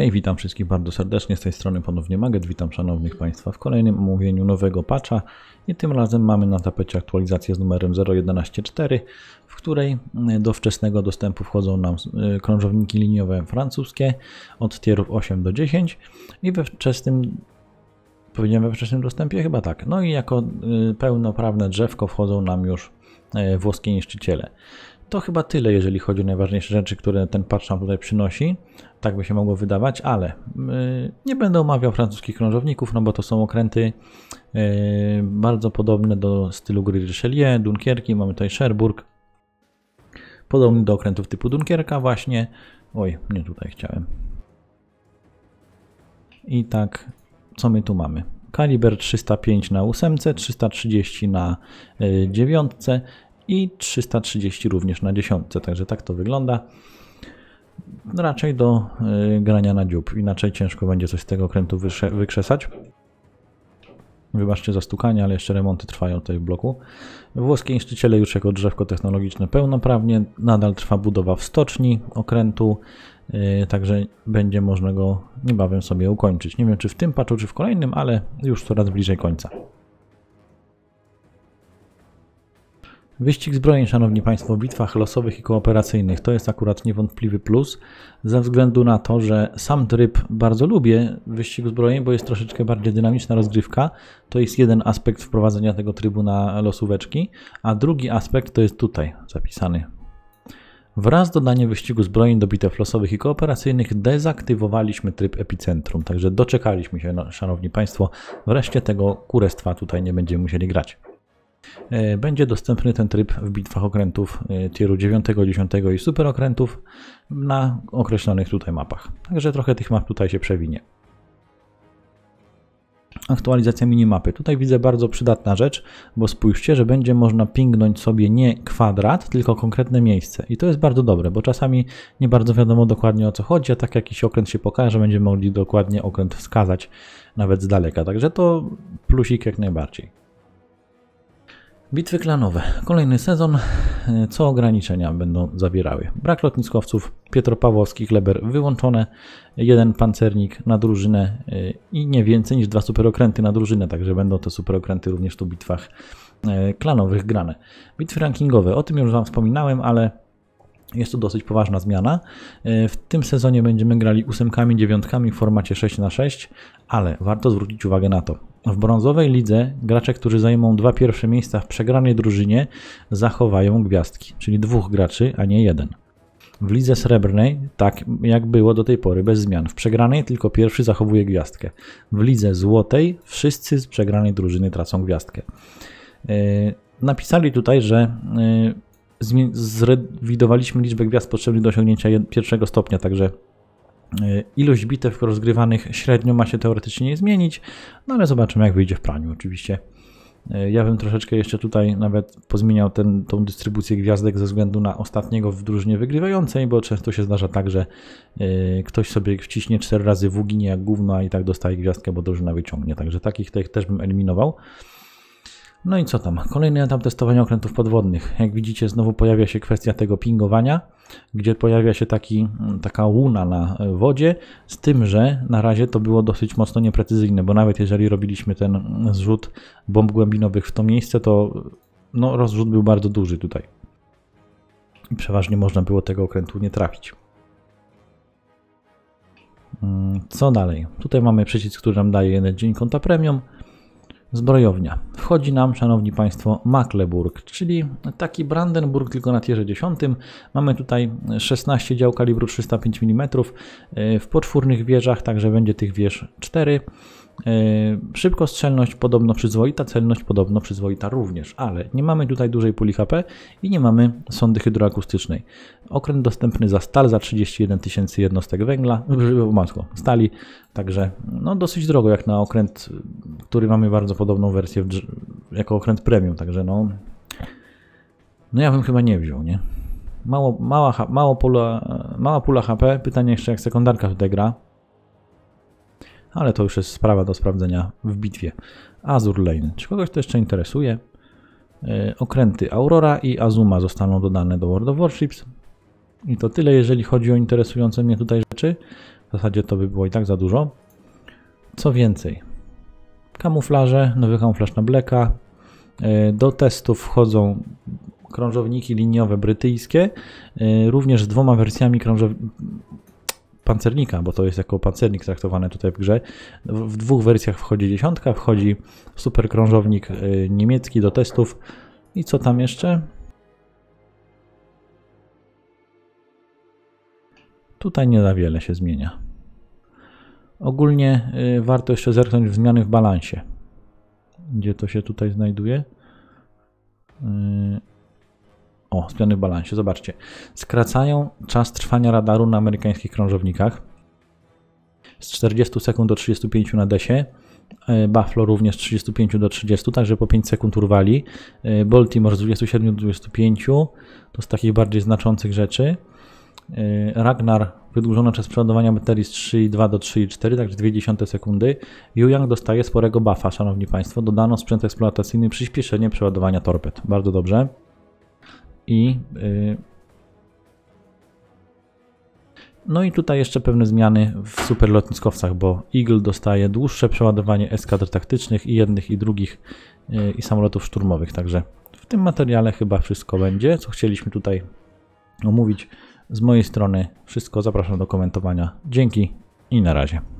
Hej, witam wszystkich bardzo serdecznie, z tej strony ponownie Maget, witam szanownych Państwa w kolejnym omówieniu nowego patcha i tym razem mamy na tapecie aktualizację z numerem 0114, w której e, do wczesnego dostępu wchodzą nam e, krążowniki liniowe francuskie od tierów 8 do 10 i we wczesnym powiedziałem we wczesnym dostępie? Chyba tak. No i jako e, pełnoprawne drzewko wchodzą nam już włoskie niszczyciele to chyba tyle, jeżeli chodzi o najważniejsze rzeczy, które ten patch nam tutaj przynosi. Tak by się mogło wydawać, ale y, nie będę omawiał francuskich krążowników, no bo to są okręty y, bardzo podobne do stylu gry Richelieu, Dunkierki, mamy tutaj Cherbourg. Podobny do okrętów typu Dunkierka właśnie. Oj, nie tutaj chciałem. I tak, co my tu mamy? Kaliber 305 na 8, 330 na 9 y, i 330 również na dziesiątce, także tak to wygląda. Raczej do y, grania na dziób, inaczej ciężko będzie coś z tego okrętu wykrzesać. Wybaczcie za stukanie, ale jeszcze remonty trwają tutaj w bloku. Włoskie instyciele już jako drzewko technologiczne pełnoprawnie. Nadal trwa budowa w stoczni okrętu, y, także będzie można go niebawem sobie ukończyć. Nie wiem czy w tym patchu, czy w kolejnym, ale już coraz bliżej końca. Wyścig zbrojeń, Szanowni Państwo, w bitwach losowych i kooperacyjnych to jest akurat niewątpliwy plus, ze względu na to, że sam tryb bardzo lubię wyścig zbrojeń, bo jest troszeczkę bardziej dynamiczna rozgrywka. To jest jeden aspekt wprowadzenia tego trybu na losóweczki, a drugi aspekt to jest tutaj zapisany. Wraz z dodaniem wyścigu zbrojeń do bitew losowych i kooperacyjnych dezaktywowaliśmy tryb epicentrum, także doczekaliśmy się, no, Szanowni Państwo, wreszcie tego kurestwa tutaj nie będziemy musieli grać. E, będzie dostępny ten tryb w bitwach okrętów e, tieru 9, 10 i super okrętów na określonych tutaj mapach. Także trochę tych map tutaj się przewinie. Aktualizacja minimapy. Tutaj widzę bardzo przydatna rzecz, bo spójrzcie, że będzie można pingnąć sobie nie kwadrat, tylko konkretne miejsce. I to jest bardzo dobre, bo czasami nie bardzo wiadomo dokładnie o co chodzi, a tak jakiś okręt się pokaże, będziemy mogli dokładnie okręt wskazać nawet z daleka. Także to plusik jak najbardziej. Bitwy klanowe. Kolejny sezon. Co ograniczenia będą zawierały? Brak lotniskowców, Pawłowski, Kleber wyłączone, jeden pancernik na drużynę y, i nie więcej niż dwa superokręty na drużynę, także będą te superokręty również tu w bitwach y, klanowych grane. Bitwy rankingowe. O tym już Wam wspominałem, ale jest to dosyć poważna zmiana. Y, w tym sezonie będziemy grali ósemkami, dziewiątkami w formacie 6 na 6 ale warto zwrócić uwagę na to, w brązowej lidze gracze, którzy zajmą dwa pierwsze miejsca w przegranej drużynie, zachowają gwiazdki, czyli dwóch graczy, a nie jeden. W lidze srebrnej, tak jak było do tej pory, bez zmian. W przegranej tylko pierwszy zachowuje gwiazdkę. W lidze złotej wszyscy z przegranej drużyny tracą gwiazdkę. E, napisali tutaj, że e, zrewidowaliśmy liczbę gwiazd potrzebnych do osiągnięcia pierwszego stopnia, także E, ilość bitew rozgrywanych średnio ma się teoretycznie nie zmienić, no ale zobaczymy jak wyjdzie w praniu oczywiście. E, ja bym troszeczkę jeszcze tutaj nawet pozmieniał ten, tą dystrybucję gwiazdek ze względu na ostatniego w drużynie wygrywającej, bo często się zdarza tak, że y, ktoś sobie wciśnie 4 razy w jak gówno, i tak dostaje gwiazdkę, bo drużyna wyciągnie. Także takich też bym eliminował. No i co tam? Kolejny etap testowania okrętów podwodnych. Jak widzicie, znowu pojawia się kwestia tego pingowania, gdzie pojawia się taki, mm, taka łuna na e, wodzie, z tym, że na razie to było dosyć mocno nieprecyzyjne, bo nawet jeżeli robiliśmy ten mm, zrzut bomb głębinowych w to miejsce, to no, rozrzut był bardzo duży tutaj. I przeważnie można było tego okrętu nie trafić. Mm, co dalej? Tutaj mamy przycisk, który nam daje jeden dzień konta premium. Zbrojownia wchodzi nam, szanowni państwo, Makleburg, czyli taki Brandenburg tylko na tierze 10. Mamy tutaj 16 dział kalibru 305 mm e, w poczwórnych wieżach, także będzie tych wież 4. E, szybko strzelność podobno przyzwoita, celność podobno przyzwoita również, ale nie mamy tutaj dużej puli HP i nie mamy sondy hydroakustycznej. Okręt dostępny za stal za 31 tysięcy jednostek węgla, matko, stali, także no dosyć drogo jak na okręt, który mamy bardzo podobną wersję jako okręt premium, także no, no ja bym chyba nie wziął, nie? Mało, mała, pula, mała pula HP, pytanie jeszcze jak sekundarka tutaj gra, ale to już jest sprawa do sprawdzenia w bitwie. Azur Lane. Czy kogoś to jeszcze interesuje? E, okręty Aurora i Azuma zostaną dodane do World of Warships. I to tyle, jeżeli chodzi o interesujące mnie tutaj rzeczy. W zasadzie to by było i tak za dużo. Co więcej, kamuflaże, nowy kamuflaż na Blacka. E, do testów wchodzą krążowniki liniowe brytyjskie, e, również z dwoma wersjami krążowników pancernika, bo to jest jako pancernik traktowane tutaj w grze. No, w dwóch wersjach wchodzi dziesiątka, wchodzi super krążownik y, niemiecki do testów. I co tam jeszcze? Tutaj nie za wiele się zmienia. Ogólnie y, warto jeszcze zerknąć w zmiany w balansie. Gdzie to się tutaj znajduje? Y, o, zmiany w balansie, zobaczcie. Skracają czas trwania radaru na amerykańskich krążownikach z 40 sekund do 35 na desie. E, Buffalo również 35 do 30, także po 5 sekund urwali. E, Baltimore z 27 do 25, to z takich bardziej znaczących rzeczy. E, Ragnar wydłużono czas przeładowania baterii z 3,2 do 3,4, także 20 sekundy. Yuyang dostaje sporego buffa, szanowni państwo. Dodano sprzęt eksploatacyjny, przyspieszenie przeładowania torped. Bardzo dobrze i y, no i tutaj jeszcze pewne zmiany w superlotniskowcach, bo Eagle dostaje dłuższe przeładowanie eskadr taktycznych i jednych i drugich y, i samolotów szturmowych, także w tym materiale chyba wszystko będzie, co chcieliśmy tutaj omówić. Z mojej strony wszystko, zapraszam do komentowania. Dzięki i na razie.